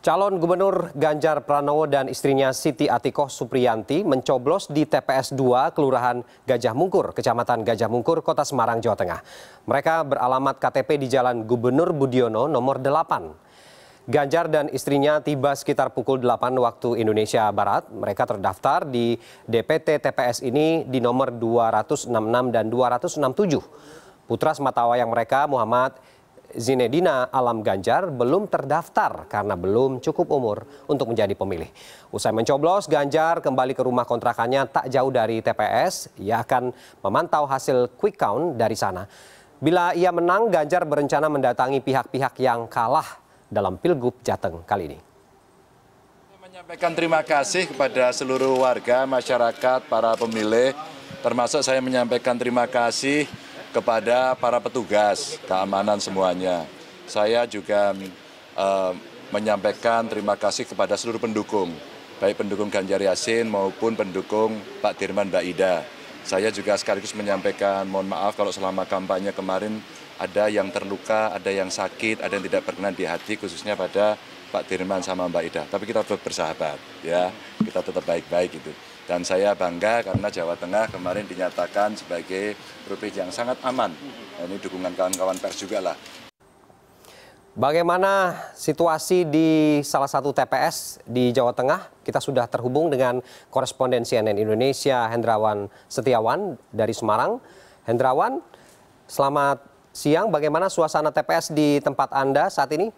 Calon Gubernur Ganjar Pranowo dan istrinya Siti Atikoh Supriyanti mencoblos di TPS 2 Kelurahan Gajah Mungkur, Kecamatan Gajah Mungkur, Kota Semarang, Jawa Tengah. Mereka beralamat KTP di Jalan Gubernur Budiono nomor 8. Ganjar dan istrinya tiba sekitar pukul 8 waktu Indonesia Barat. Mereka terdaftar di DPT TPS ini di nomor 266 dan 267. Putra sematawayang mereka Muhammad Zinedina Alam Ganjar belum terdaftar karena belum cukup umur untuk menjadi pemilih. Usai mencoblos, Ganjar kembali ke rumah kontrakannya tak jauh dari TPS. Ia akan memantau hasil quick count dari sana. Bila ia menang, Ganjar berencana mendatangi pihak-pihak yang kalah dalam Pilgub Jateng kali ini. Menyampaikan terima kasih kepada seluruh warga, masyarakat, para pemilih, termasuk saya menyampaikan terima kasih kepada para petugas keamanan semuanya. Saya juga eh, menyampaikan terima kasih kepada seluruh pendukung, baik pendukung Ganjar Yasin maupun pendukung Pak Dirman Mbak Ida. Saya juga sekaligus menyampaikan mohon maaf kalau selama kampanye kemarin ada yang terluka, ada yang sakit, ada yang tidak berkenan di hati khususnya pada Pak Dirman sama Mbak Ida. Tapi kita tetap bersahabat ya, kita tetap baik-baik gitu. Dan saya bangga karena Jawa Tengah kemarin dinyatakan sebagai provinsi yang sangat aman. Nah, ini dukungan kawan-kawan pers juga lah. Bagaimana situasi di salah satu TPS di Jawa Tengah? Kita sudah terhubung dengan koresponden CNN Indonesia Hendrawan Setiawan dari Semarang. Hendrawan, selamat siang. Bagaimana suasana TPS di tempat Anda saat ini?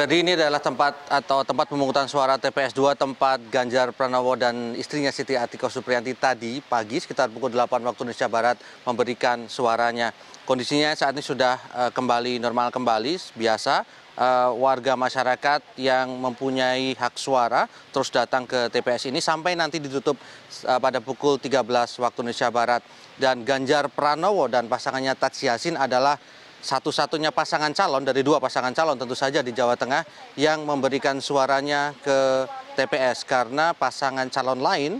Ferdi ini adalah tempat atau tempat pemungutan suara TPS 2 tempat Ganjar Pranowo dan istrinya Siti Atiko Supriyanti tadi pagi sekitar pukul 8 waktu Indonesia Barat memberikan suaranya. Kondisinya saat ini sudah eh, kembali normal kembali biasa eh, warga masyarakat yang mempunyai hak suara terus datang ke TPS ini sampai nanti ditutup eh, pada pukul 13 waktu Indonesia Barat. Dan Ganjar Pranowo dan pasangannya Tatsyasin adalah satu-satunya pasangan calon dari dua pasangan calon tentu saja di Jawa Tengah yang memberikan suaranya ke TPS karena pasangan calon lain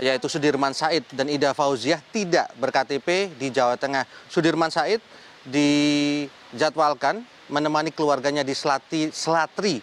yaitu Sudirman Said dan Ida Fauziah tidak berKTP di Jawa Tengah. Sudirman Said dijadwalkan menemani keluarganya di Selati, Selatri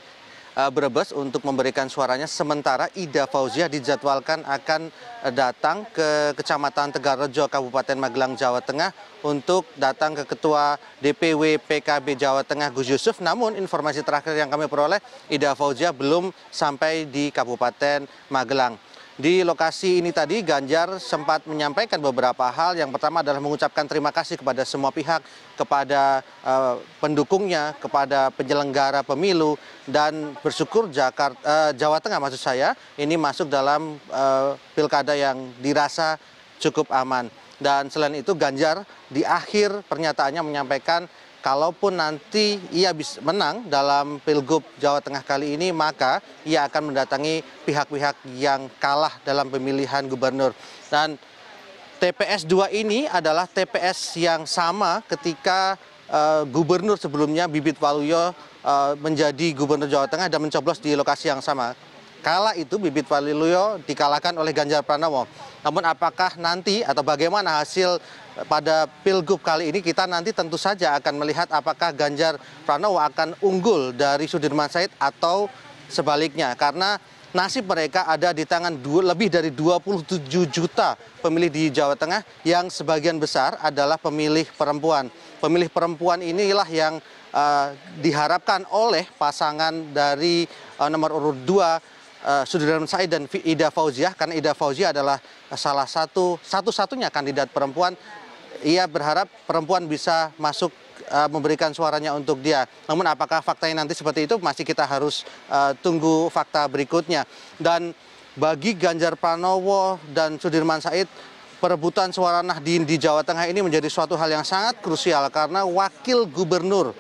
Eh, Brebes untuk memberikan suaranya. Sementara Ida Fauzia dijadwalkan akan eh, datang ke Kecamatan Tegarrejo Kabupaten Magelang, Jawa Tengah untuk datang ke Ketua DPW PKB Jawa Tengah Gus Yusuf. Namun informasi terakhir yang kami peroleh, Ida Fauzia belum sampai di Kabupaten Magelang di lokasi ini tadi Ganjar sempat menyampaikan beberapa hal. Yang pertama adalah mengucapkan terima kasih kepada semua pihak, kepada uh, pendukungnya, kepada penyelenggara pemilu dan bersyukur Jakarta uh, eh, Jawa Tengah maksud saya ini masuk dalam uh, pilkada yang dirasa cukup aman. Dan selain itu Ganjar di akhir pernyataannya menyampaikan kalaupun nanti ia bisa menang dalam Pilgub Jawa Tengah kali ini, maka ia akan mendatangi pihak-pihak yang kalah dalam pemilihan gubernur. Dan TPS 2 ini adalah TPS yang sama ketika uh, gubernur sebelumnya Bibit Waluyo uh, menjadi gubernur Jawa Tengah dan mencoblos di lokasi yang sama. Kala itu Bibit Waliluyo dikalahkan oleh Ganjar Pranowo. Namun apakah nanti atau bagaimana hasil pada Pilgub kali ini kita nanti tentu saja akan melihat apakah Ganjar Pranowo akan unggul dari Sudirman Said atau sebaliknya. Karena nasib mereka ada di tangan dua, lebih dari 27 juta pemilih di Jawa Tengah yang sebagian besar adalah pemilih perempuan. Pemilih perempuan inilah yang uh, diharapkan oleh pasangan dari uh, nomor urut 2 Eh, Sudirman Said dan Ida Fauziah karena Ida Fauziah adalah salah satu satu-satunya kandidat perempuan. Ia berharap perempuan bisa masuk uh, memberikan suaranya untuk dia. Namun apakah faktanya nanti seperti itu masih kita harus uh, tunggu fakta berikutnya. Dan bagi Ganjar Pranowo dan Sudirman Said perebutan suara Nahdien di Jawa Tengah ini menjadi suatu hal yang sangat krusial karena wakil gubernur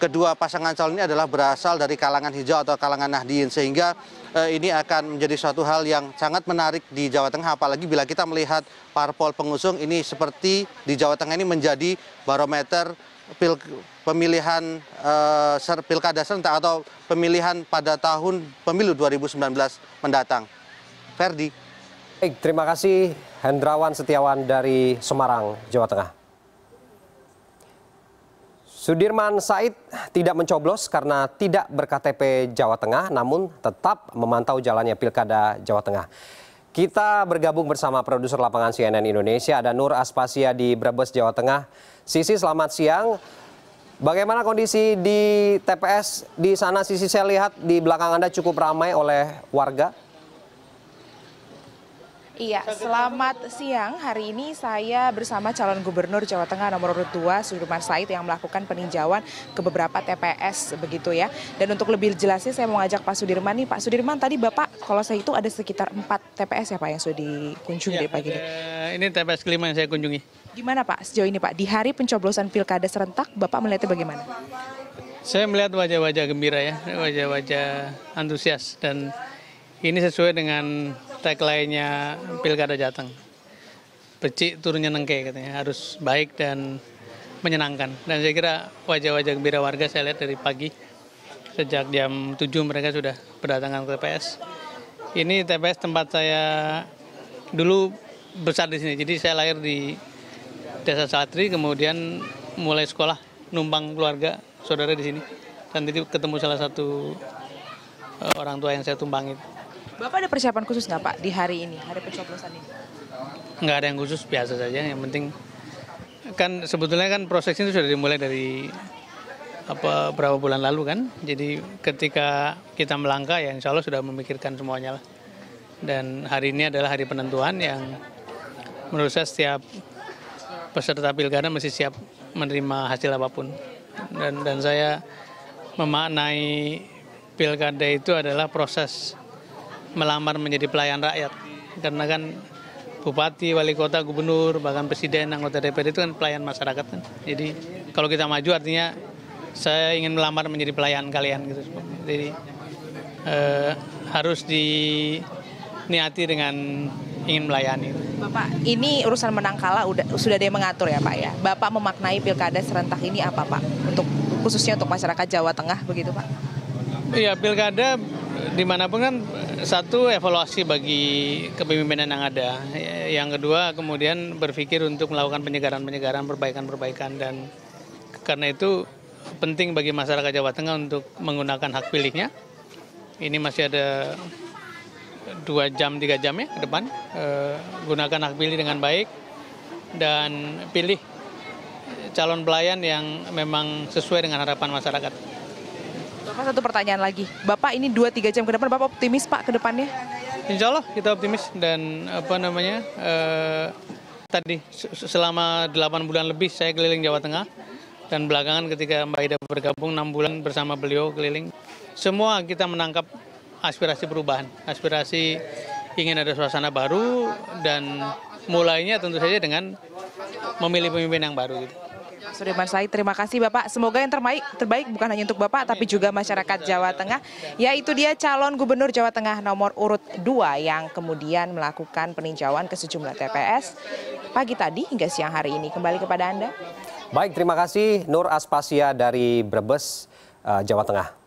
kedua pasangan calon ini adalah berasal dari kalangan hijau atau kalangan Nahdien sehingga Eh, ini akan menjadi suatu hal yang sangat menarik di Jawa Tengah apalagi bila kita melihat parpol pengusung ini seperti di Jawa Tengah ini menjadi barometer pil, pemilihan uh, pilkada serentak atau pemilihan pada tahun pemilu 2019 mendatang. Ferdi. Baik, terima kasih Hendrawan Setiawan dari Semarang, Jawa Tengah. Sudirman Said tidak mencoblos karena tidak berKTP Jawa Tengah namun tetap memantau jalannya Pilkada Jawa Tengah. Kita bergabung bersama produser lapangan CNN Indonesia ada Nur Aspasia di Brebes Jawa Tengah. Sisi selamat siang. Bagaimana kondisi di TPS di sana Sisi saya lihat di belakang Anda cukup ramai oleh warga? Iya, selamat siang. Hari ini saya bersama calon gubernur Jawa Tengah nomor urut 2 Sudirman Said yang melakukan peninjauan ke beberapa TPS begitu ya. Dan untuk lebih jelasnya saya mau ngajak Pak Sudirman nih. Pak Sudirman tadi Bapak kalau saya itu ada sekitar 4 TPS ya Pak yang sudah dikunjungi ya, pagi ini. Ini TPS kelima yang saya kunjungi. Gimana Pak sejauh ini Pak? Di hari pencoblosan Pilkada serentak Bapak melihatnya bagaimana? Saya melihat wajah-wajah gembira ya, wajah-wajah antusias dan ini sesuai dengan tagline lainnya Pilkada Jateng. Becik turunnya nengke katanya, harus baik dan menyenangkan. Dan saya kira wajah-wajah gembira warga saya lihat dari pagi, sejak jam 7 mereka sudah berdatangan ke TPS. Ini TPS tempat saya dulu besar di sini, jadi saya lahir di Desa Satri, kemudian mulai sekolah numpang keluarga saudara di sini. Dan tadi ketemu salah satu eh, orang tua yang saya tumpangi. Bapak ada persiapan khusus nggak Pak di hari ini, hari pencoblosan ini? Nggak ada yang khusus, biasa saja. Yang penting kan sebetulnya kan prosesnya itu sudah dimulai dari apa berapa bulan lalu kan. Jadi ketika kita melangkah ya insya Allah sudah memikirkan semuanya lah. Dan hari ini adalah hari penentuan yang menurut saya setiap peserta pilkada mesti siap menerima hasil apapun. Dan, dan saya memaknai pilkada itu adalah proses melamar menjadi pelayan rakyat. Karena kan bupati, wali kota, gubernur, bahkan presiden, anggota dpr itu kan pelayan masyarakat kan. Jadi kalau kita maju artinya saya ingin melamar menjadi pelayan kalian gitu. Jadi eh, harus diniati dengan ingin melayani. Bapak, ini urusan menang kalah udah, sudah ada yang mengatur ya Pak ya. Bapak memaknai pilkada serentak ini apa Pak? Untuk khususnya untuk masyarakat Jawa Tengah begitu Pak? Iya, pilkada dimanapun kan satu evaluasi bagi kepemimpinan yang ada. Yang kedua kemudian berpikir untuk melakukan penyegaran-penyegaran, perbaikan-perbaikan dan karena itu penting bagi masyarakat Jawa Tengah untuk menggunakan hak pilihnya. Ini masih ada dua jam tiga jam ya ke depan. E, gunakan hak pilih dengan baik dan pilih calon pelayan yang memang sesuai dengan harapan masyarakat. Pak satu pertanyaan lagi. Bapak ini 2-3 jam ke depan, Bapak optimis Pak ke depannya? Insya Allah kita optimis dan apa namanya eh, tadi selama 8 bulan lebih saya keliling Jawa Tengah dan belakangan ketika Mbak Ida bergabung 6 bulan bersama beliau keliling semua kita menangkap aspirasi perubahan, aspirasi ingin ada suasana baru dan mulainya tentu saja dengan memilih pemimpin yang baru gitu. Sudirman Said. Terima kasih Bapak. Semoga yang terbaik, terbaik bukan hanya untuk Bapak tapi juga masyarakat Jawa Tengah. Yaitu dia calon gubernur Jawa Tengah nomor urut 2 yang kemudian melakukan peninjauan ke sejumlah TPS pagi tadi hingga siang hari ini. Kembali kepada Anda. Baik, terima kasih Nur Aspasia dari Brebes, eh, Jawa Tengah.